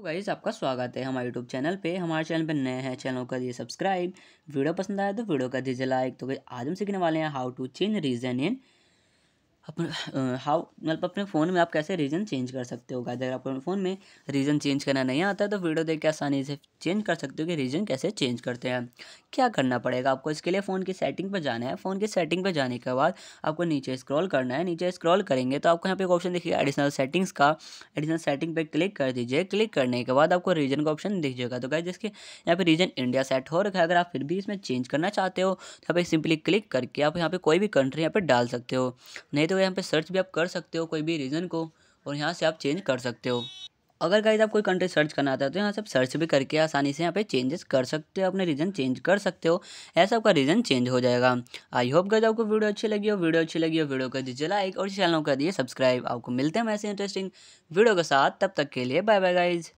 तो गाइज आपका स्वागत है हमारे यूट्यूब चैनल पे हमारे चैनल पे नए हैं चैनल कर दिए सब्सक्राइब वीडियो पसंद आया तो वीडियो कर दीजिए लाइक तो गाइज आज हम सीखने वाले हैं how to change region in अपने हाउ मतलब अपने फ़ोन में आप कैसे रीजन चेंज कर सकते हो गाइज अगर आपको फ़ोन में रीजन चेंज करना नहीं आता तो वीडियो देख के आसानी से चेंज कर सकते हो कि रीजन कैसे चेंज करते हैं क्या करना पड़ेगा आपको इसके लिए फ़ोन की सेटिंग पर जाना है फ़ोन की सेटिंग पर जाने के बाद आपको नीचे स्क्रॉल करना है नीचे स्क्रॉल करेंगे तो आपको यहाँ पे एक ऑप्शन दिखेगा एडिशनल सेटिंग्स का एडिशनल सेटिंग पर क्लिक कर दीजिए क्लिक करने के बाद आपको रीजन का ऑप्शन दिख जाएगा तो क्या जिसके यहाँ पर रीजन इंडिया सेट हो रखा है अगर आप फिर भी इसमें चेंज करना चाहते हो तो यहाँ पर सिंपली क्लिक करके आप यहाँ पर कोई भी कंट्री यहाँ पर डाल सकते हो नहीं तो यहाँ पर सर्च भी आप कर सकते हो कोई भी रीजन को और यहाँ से आप चेंज कर सकते हो अगर गाइज आप कोई कंट्री सर्च करना चाहते हो तो यहाँ से सर्च भी करके आसानी से यहाँ पे चेंजेस कर सकते हो अपने रीजन चेंज कर सकते हो ऐसा आपका रीजन चेंज हो जाएगा आई होप गाइज आपको वीडियो अच्छी लगी हो वीडियो अच्छी लगी हो वीडियो कर दीजिए लाइक और चैनल कर दिए सब्सक्राइब आपको मिलते हैं ऐसे इंटरेस्टिंग वीडियो के साथ तब तक के लिए बाय बाय गाइज